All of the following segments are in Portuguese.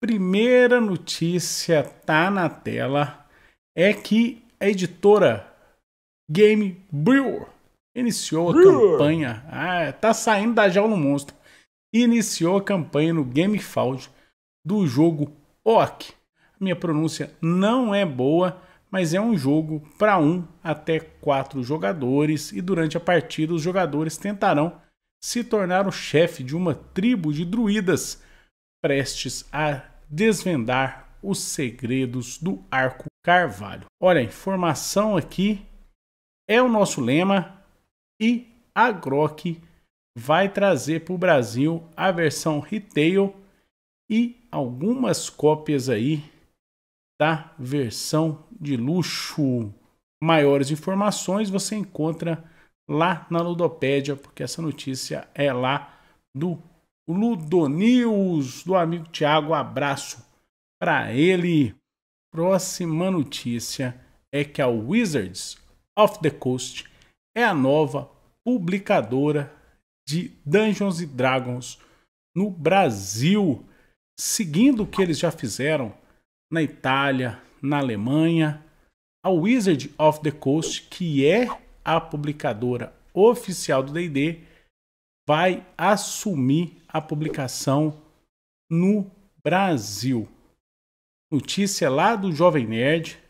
primeira notícia tá na tela é que a editora Game Brewer iniciou a Brewer. campanha. Ah, tá saindo da jaula monstro. Iniciou a campanha no GameFound do jogo Orc. Minha pronúncia não é boa, mas é um jogo para um até quatro jogadores e durante a partida os jogadores tentarão se tornar o chefe de uma tribo de druidas prestes a desvendar os segredos do Arco Carvalho. Olha, informação aqui é o nosso lema e a Grok vai trazer para o Brasil a versão retail e algumas cópias aí da versão de luxo. Maiores informações você encontra lá na Ludopédia, porque essa notícia é lá do Ludonius do amigo Tiago. Abraço para ele. Próxima notícia é que a Wizards of the Coast é a nova publicadora de Dungeons Dragons no Brasil, seguindo o que eles já fizeram na Itália, na Alemanha. A Wizard of the Coast, que é a publicadora oficial do D&D, vai assumir a publicação no Brasil. Notícia lá do Jovem Nerd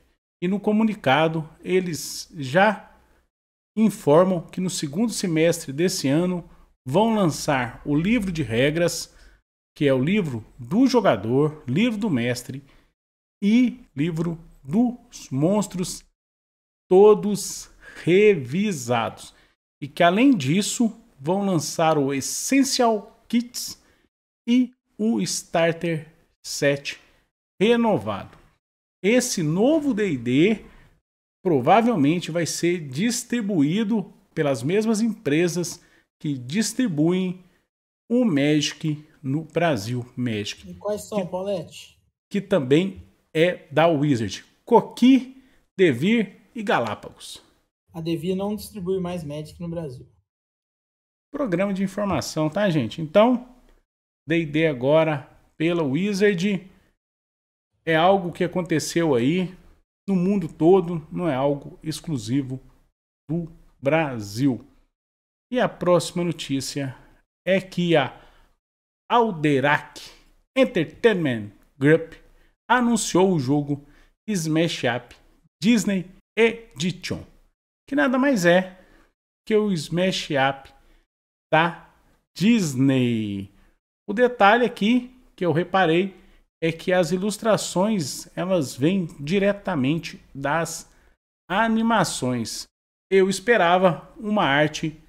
e no comunicado eles já informam que no segundo semestre desse ano vão lançar o livro de regras, que é o livro do jogador, livro do mestre e livro dos monstros, todos revisados. E que além disso, vão lançar o Essential Kits e o Starter Set renovado. Esse novo DD provavelmente vai ser distribuído pelas mesmas empresas que distribuem o Magic no Brasil. Magic. E quais são, Paulette? Que também é da Wizard. Coqui, Devir e Galápagos. A Devir não distribui mais Magic no Brasil programa de informação, tá, gente? Então, D&D agora pela Wizard é algo que aconteceu aí no mundo todo, não é algo exclusivo do Brasil. E a próxima notícia é que a Alderac Entertainment Group anunciou o jogo Smash Up Disney Edition, que nada mais é que o Smash Up da Disney. O detalhe aqui que eu reparei é que as ilustrações elas vêm diretamente das animações. Eu esperava uma arte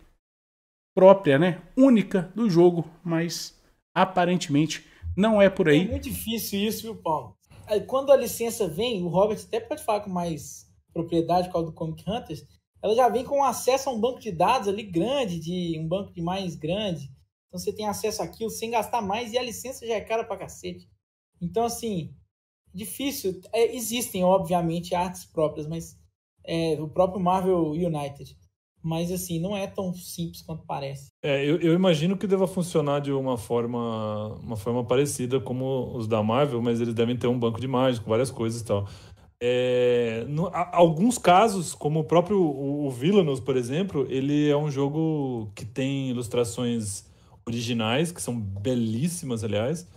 própria, né, única do jogo, mas aparentemente não é por aí. É muito difícil isso, viu, Paulo? Aí, quando a licença vem, o Robert até pode falar com mais propriedade por causa do Comic Hunters, ela já vem com acesso a um banco de dados ali grande, de um banco de mais grande. Então você tem acesso àquilo sem gastar mais e a licença já é cara pra cacete. Então, assim, difícil. É, existem, obviamente, artes próprias, mas é, o próprio Marvel United. Mas, assim, não é tão simples quanto parece. É, eu, eu, imagino que deva funcionar de uma forma, uma forma parecida como os da Marvel, mas eles devem ter um banco de imagens com várias coisas e tal. É, no, a, alguns casos, como o próprio o, o Villanos, por exemplo, ele é um jogo que tem ilustrações originais, que são belíssimas, aliás,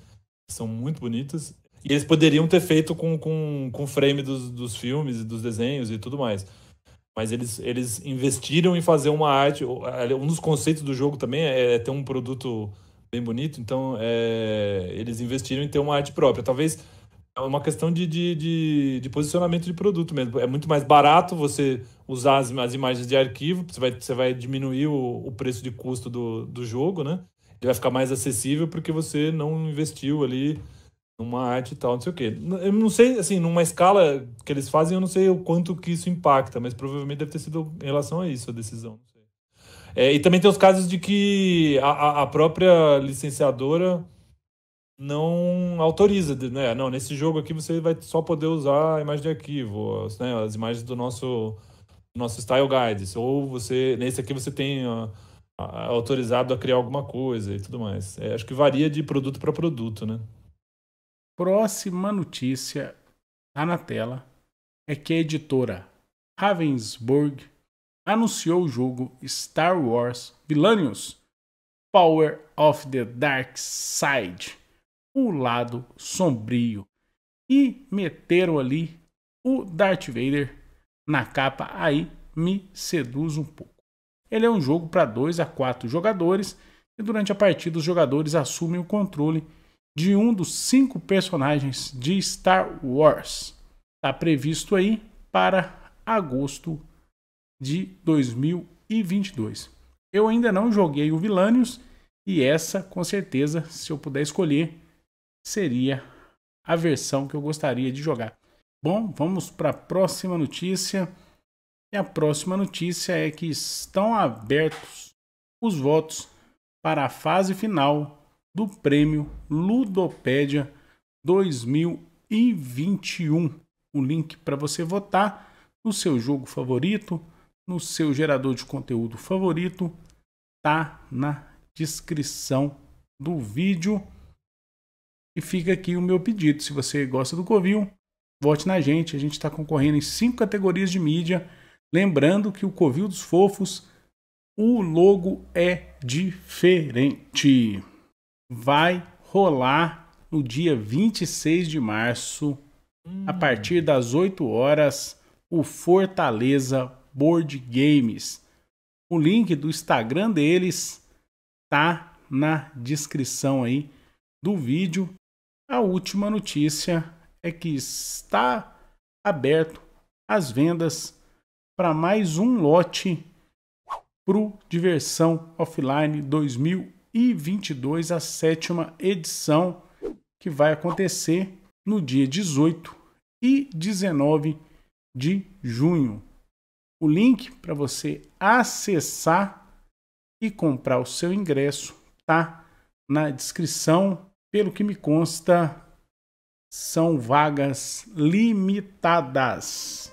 são muito bonitas. E eles poderiam ter feito com o com, com frame dos, dos filmes e dos desenhos e tudo mais. Mas eles, eles investiram em fazer uma arte. Um dos conceitos do jogo também é, é ter um produto bem bonito, então é, eles investiram em ter uma arte própria. Talvez é uma questão de, de, de, de, posicionamento de produto mesmo. É muito mais barato você usar as, as imagens de arquivo, você vai, você vai diminuir o, o preço de custo do, do jogo, né? Ele vai ficar mais acessível porque você não investiu ali numa arte e tal, não sei o quê. Eu não sei, assim, numa escala que eles fazem, eu não sei o quanto que isso impacta, mas provavelmente deve ter sido em relação a isso a decisão. É, e também tem os casos de que a, a própria licenciadora não autoriza, né? Não, nesse jogo aqui você vai só poder usar a imagem de arquivo, né? as imagens do nosso nosso style guides, ou você nesse aqui você tem a, a, autorizado a criar alguma coisa e tudo mais. É, acho que varia de produto para produto, né? Próxima notícia tá na tela é que a editora Ravensburg anunciou o jogo Star Wars Villainous Power of the Dark Side o lado sombrio e meteram ali o Darth Vader na capa. Aí me seduz um pouco. Ele é um jogo para 2 a 4 jogadores e durante a partida os jogadores assumem o controle de um dos cinco personagens de Star Wars. Está previsto aí para agosto de 2022. Eu ainda não joguei o Vilanius e essa, com certeza, se eu puder escolher, seria a versão que eu gostaria de jogar. Bom, vamos para a próxima notícia. E a próxima notícia é que estão abertos os votos para a fase final do prêmio Ludopédia 2021. O link para você votar no seu jogo favorito, no seu gerador de conteúdo favorito, tá na descrição do vídeo. E fica aqui o meu pedido. Se você gosta do Covil, vote na gente. A gente está concorrendo em cinco categorias de mídia. Lembrando que o Covil dos Fofos, o logo é diferente. Vai rolar no dia 26 de março, hum. a partir das 8 horas, o Fortaleza Board Games. O link do Instagram deles tá na descrição aí do vídeo. A última notícia é que está aberto as vendas para mais um lote Pro Diversão Offline 2022, a sétima edição, que vai acontecer no dia 18 e 19 de junho. O link para você acessar e comprar o seu ingresso tá na descrição pelo que me consta, são vagas limitadas.